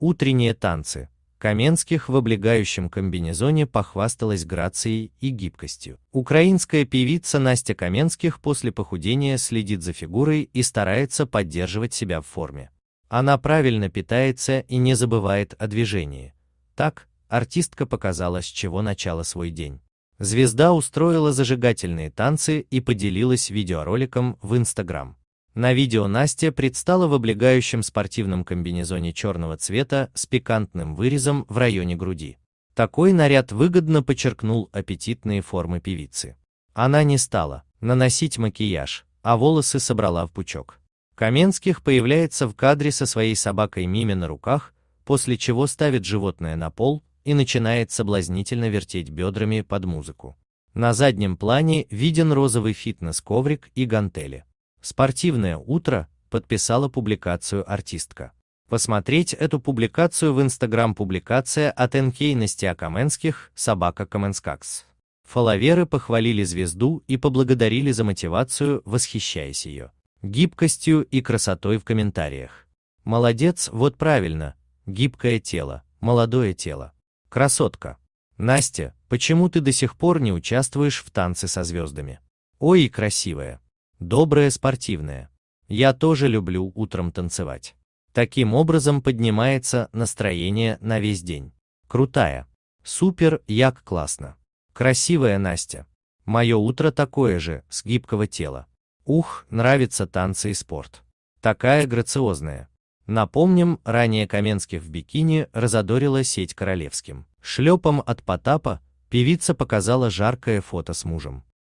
Утренние танцы. Каменских в облегающем комбинезоне похвасталась грацией и гибкостью. Украинская певица Настя Каменских после похудения следит за фигурой и старается поддерживать себя в форме. Она правильно питается и не забывает о движении. Так, артистка показала, с чего начала свой день. Звезда устроила зажигательные танцы и поделилась видеороликом в Инстаграм. На видео Настя предстала в облегающем спортивном комбинезоне черного цвета с пикантным вырезом в районе груди. Такой наряд выгодно подчеркнул аппетитные формы певицы. Она не стала наносить макияж, а волосы собрала в пучок. Каменских появляется в кадре со своей собакой Мими на руках, после чего ставит животное на пол и начинает соблазнительно вертеть бедрами под музыку. На заднем плане виден розовый фитнес-коврик и гантели. «Спортивное утро» подписала публикацию артистка. Посмотреть эту публикацию в Instagram публикация от НК Настя Акаменских «Собака Каменскакс». Фоловеры похвалили звезду и поблагодарили за мотивацию, восхищаясь ее гибкостью и красотой в комментариях. Молодец, вот правильно, гибкое тело, молодое тело. Красотка. Настя, почему ты до сих пор не участвуешь в танце со звездами? Ой, красивая добрая спортивная. Я тоже люблю утром танцевать. Таким образом поднимается настроение на весь день. Крутая. Супер, як классно. Красивая Настя. Мое утро такое же, с гибкого тела. Ух, нравятся танцы и спорт. Такая грациозная. Напомним, ранее Каменских в бикини разодорила сеть королевским. Шлепом от Потапа певица показала жаркое фото с мужем.